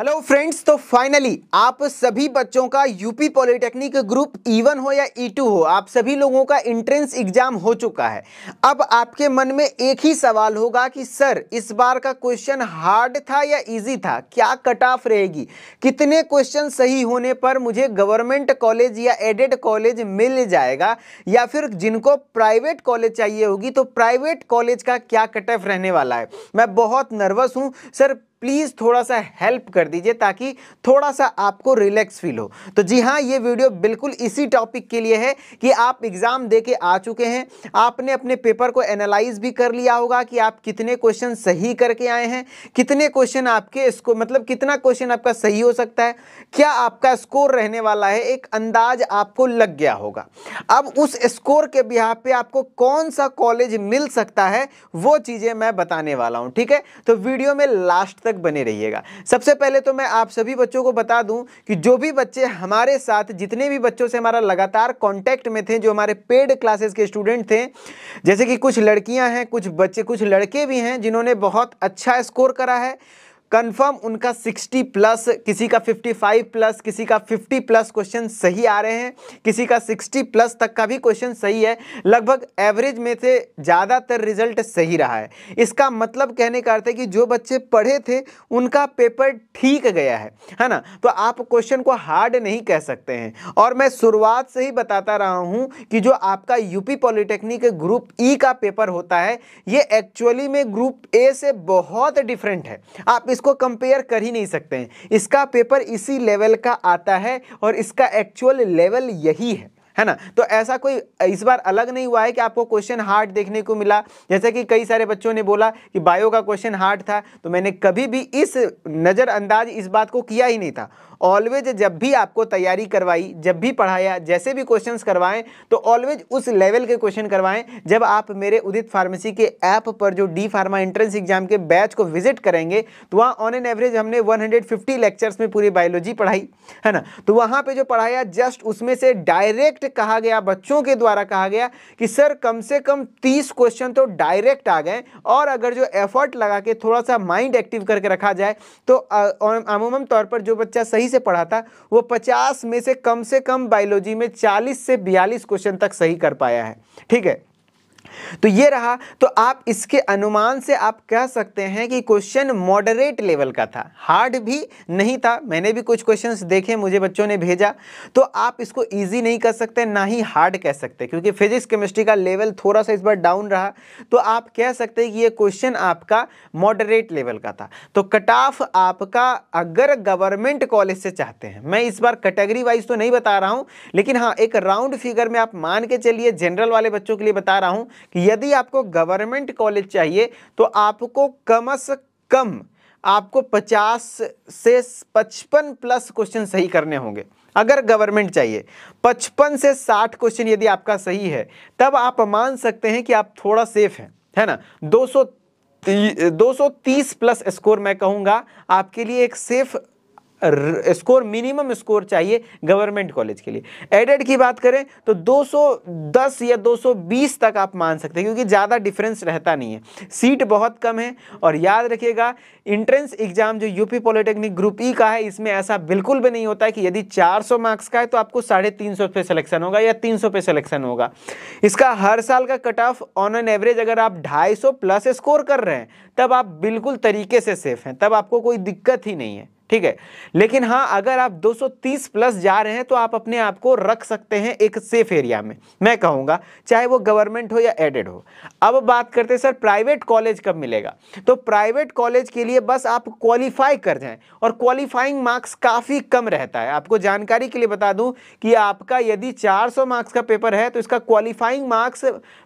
hello friends तो finally आप सभी बच्चों का यूपी पॉलिटेक्निक ग्रुप वन हो या ई e टू हो आप सभी लोगों का एंट्रेंस एग्जाम हो चुका है अब आपके मन में एक ही सवाल होगा कि सर इस बार का क्वेश्चन हार्ड था या इजी था क्या कट ऑफ रहेगी कितने क्वेश्चन सही होने पर मुझे गवर्नमेंट कॉलेज या एडेड कॉलेज मिल जाएगा या फिर जिनको प्राइवेट कॉलेज चाहिए होगी तो प्राइवेट कॉलेज का क्या कट ऑफ रहने वाला है मैं बहुत नर्वस हूँ सर प्लीज़ थोड़ा सा हेल्प कर दीजिए ताकि थोड़ा सा आपको रिलैक्स फील हो तो जी हाँ ये वीडियो बिल्कुल इसी टॉपिक के लिए है कि आप एग्ज़ाम दे के आ चुके हैं आपने अपने पेपर को एनालाइज भी कर लिया होगा कि आप कितने क्वेश्चन सही करके आए हैं कितने क्वेश्चन आपके इसको मतलब कितना क्वेश्चन आपका सही हो सकता है क्या आपका स्कोर रहने वाला है एक अंदाज आपको लग गया होगा अब उस स्कोर के बिहार पे आपको कौन सा कॉलेज मिल सकता है वो चीज़ें मैं बताने वाला हूँ ठीक है तो वीडियो में लास्ट तक तक बने रहिएगा सबसे पहले तो मैं आप सभी बच्चों को बता दूं कि जो भी बच्चे हमारे साथ जितने भी बच्चों से हमारा लगातार कांटेक्ट में थे जो हमारे पेड क्लासेस के स्टूडेंट थे जैसे कि कुछ लड़कियां हैं कुछ बच्चे कुछ लड़के भी हैं जिन्होंने बहुत अच्छा स्कोर करा है कंफर्म उनका 60 प्लस किसी का 55 प्लस किसी का 50 प्लस क्वेश्चन सही आ रहे हैं किसी का 60 प्लस तक का भी क्वेश्चन सही है लगभग एवरेज में से ज़्यादातर रिजल्ट सही रहा है इसका मतलब कहने का अर्थ है कि जो बच्चे पढ़े थे उनका पेपर ठीक गया है है ना तो आप क्वेश्चन को हार्ड नहीं कह सकते हैं और मैं शुरुआत से ही बताता रहा हूँ कि जो आपका यूपी पॉलिटेक्निक ग्रुप ई का पेपर होता है ये एक्चुअली में ग्रुप ए से बहुत डिफरेंट है आप इस इसको कंपेयर कर ही नहीं सकते हैं इसका पेपर इसी लेवल का आता है और इसका एक्चुअल लेवल यही है है ना तो ऐसा कोई इस बार अलग नहीं हुआ है कि आपको क्वेश्चन हार्ड देखने को मिला जैसे कि कई सारे बच्चों ने बोला कि बायो का क्वेश्चन हार्ड था तो मैंने कभी भी इस नज़रअंदाज इस बात को किया ही नहीं था ऑलवेज जब भी आपको तैयारी करवाई जब भी पढ़ाया जैसे भी क्वेश्चन करवाएं तो ऑलवेज उस लेवल के क्वेश्चन करवाएं जब आप मेरे उदित फार्मेसी के ऐप पर जो डी फार्मा एंट्रेंस एग्जाम के बैच को विजिट करेंगे तो वहाँ ऑन एन एवरेज हमने 150 लेक्चर्स में पूरी बायोलॉजी पढ़ाई है ना तो वहाँ पे जो पढ़ाया जस्ट उसमें से डायरेक्ट कहा गया बच्चों के द्वारा कहा गया कि सर कम से कम 30 क्वेश्चन तो डायरेक्ट आ गए और अगर जो एफर्ट लगा के थोड़ा सा माइंड एक्टिव करके रखा जाए तो अमूमन तौर पर जो बच्चा सही से था वो पचास में से कम से कम बायोलॉजी में चालीस से बयालीस क्वेश्चन तक सही कर पाया है ठीक है तो ये रहा तो आप इसके अनुमान से आप कह सकते हैं कि क्वेश्चन मॉडरेट लेवल का था हार्ड भी नहीं था मैंने भी कुछ क्वेश्चंस देखे मुझे बच्चों ने भेजा तो आप इसको इजी नहीं कह सकते ना ही हार्ड कह सकते क्योंकि फिजिक्स केमिस्ट्री का लेवल थोड़ा सा इस बार डाउन रहा तो आप कह सकते हैं कि ये क्वेश्चन आपका मॉडरेट लेवल का था तो कट ऑफ आपका अगर गवर्नमेंट कॉलेज से चाहते हैं मैं इस बार कैटेगरी वाइज तो नहीं बता रहा हूँ लेकिन हाँ एक राउंड फिगर में आप मान के चलिए जनरल वाले बच्चों के लिए बता रहा हूँ कि यदि आपको गवर्नमेंट कॉलेज चाहिए तो आपको कम से कम आपको 50 से 55 प्लस क्वेश्चन सही करने होंगे अगर गवर्नमेंट चाहिए 55 से 60 क्वेश्चन यदि आपका सही है तब आप मान सकते हैं कि आप थोड़ा सेफ हैं है ना 200 230 प्लस स्कोर मैं कहूँगा आपके लिए एक सेफ स्कोर मिनिमम स्कोर चाहिए गवर्नमेंट कॉलेज के लिए एडेड की बात करें तो 210 या 220 तक आप मान सकते हैं क्योंकि ज़्यादा डिफरेंस रहता नहीं है सीट बहुत कम है और याद रखिएगा इंट्रेंस एग्जाम जो यूपी पॉलिटेक्निक ग्रुप ई का है इसमें ऐसा बिल्कुल भी नहीं होता है कि यदि 400 मार्क्स का है तो आपको साढ़े तीन सौ पे सिलेक्शन होगा या तीन सौ पे सिलेक्शन होगा इसका हर साल का cut off on an average अगर आप ढाई सौ प्लस स्कोर कर रहे हैं तब आप बिल्कुल तरीके से सेफ हैं तब आपको कोई दिक्कत ही नहीं है ठीक है लेकिन हाँ अगर आप 230 प्लस जा रहे हैं तो आप अपने आप को रख सकते हैं एक सेफ एरिया में मैं कहूँगा चाहे वो गवर्नमेंट हो या एडेड हो अब बात करते हैं सर प्राइवेट कॉलेज कब मिलेगा तो प्राइवेट कॉलेज के लिए बस आप क्वालिफाई कर जाएं और क्वालिफाइंग मार्क्स काफ़ी कम रहता है आपको जानकारी के लिए बता दूं कि आपका यदि चार मार्क्स का पेपर है तो इसका क्वालिफाइंग मार्क्स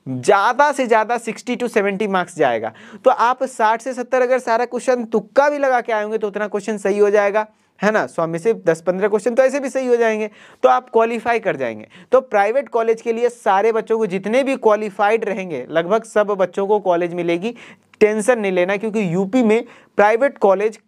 ज़्यादा से ज़्यादा सिक्सटी टू सेवेंटी मार्क्स जाएगा तो आप साठ से सत्तर अगर सारा क्वेश्चन तुक्का भी लगा के आएंगे तो उतना क्वेश्चन सही हो जाएगा है ना स्वामी सिर्फ दस पंद्रह क्वेश्चन तो ऐसे भी सही हो जाएंगे तो आप क्वालिफाई कर जाएंगे तो प्राइवेट कॉलेज के लिए सारे बच्चों को जितने भी क्वालिफाइड रहेंगे लगभग सब बच्चों को कॉलेज मिलेगी टेंशन नहीं लेना क्योंकि यूपी में प्राइवेट कॉलेज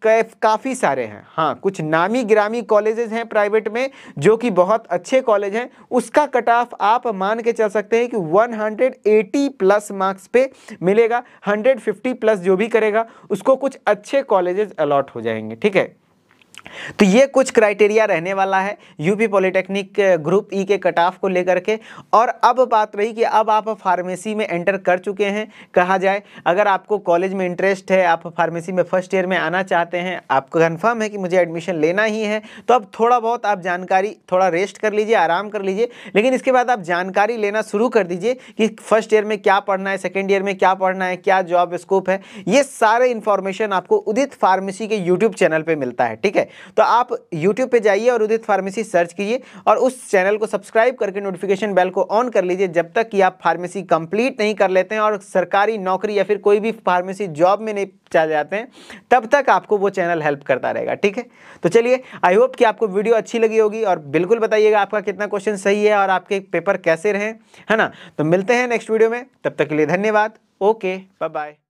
काफ़ी सारे हैं हाँ कुछ नामी ग्रामी कॉलेजेस हैं प्राइवेट में जो कि बहुत अच्छे कॉलेज हैं उसका कट ऑफ आप मान के चल सकते हैं कि 180 प्लस मार्क्स पे मिलेगा 150 प्लस जो भी करेगा उसको कुछ अच्छे कॉलेजेस अलॉट हो जाएंगे ठीक है तो ये कुछ क्राइटेरिया रहने वाला है यूपी पॉलिटेक्निक ग्रुप ई के e कट ऑफ को लेकर के और अब बात रही कि अब आप फार्मेसी में एंटर कर चुके हैं कहा जाए अगर आपको कॉलेज में इंटरेस्ट है आप फार्मेसी में फर्स्ट ईयर में आना चाहते हैं आपको कन्फर्म है कि मुझे एडमिशन लेना ही है तो अब थोड़ा बहुत आप जानकारी थोड़ा रेस्ट कर लीजिए आराम कर लीजिए लेकिन इसके बाद आप जानकारी लेना शुरू कर दीजिए कि फर्स्ट ईयर में क्या पढ़ना है सेकेंड ईयर में क्या पढ़ना है क्या जॉब स्कोप है ये सारे इन्फॉर्मेशन आपको उदित फार्मेसी के यूट्यूब चैनल पर मिलता है ठीक है तो आप यूट्यूब पर जाइए और उदित फार्मेसी सर्च कीजिए और उस चैनल को सब्सक्राइब करके नोटिफिकेशन बेल को ऑन कर लीजिए जब तक कि आप फार्मेसी कंप्लीट नहीं कर लेते हैं और सरकारी नौकरी या फिर कोई भी फार्मेसी जॉब में नहीं चले जाते हैं तब तक आपको वो चैनल हेल्प करता रहेगा ठीक है तो चलिए आई होप कि आपको वीडियो अच्छी लगी होगी और बिल्कुल बताइएगा आपका कितना क्वेश्चन सही है और आपके पेपर कैसे रहें है ना तो मिलते हैं नेक्स्ट वीडियो में तब तक के लिए धन्यवाद ओके बाय बाय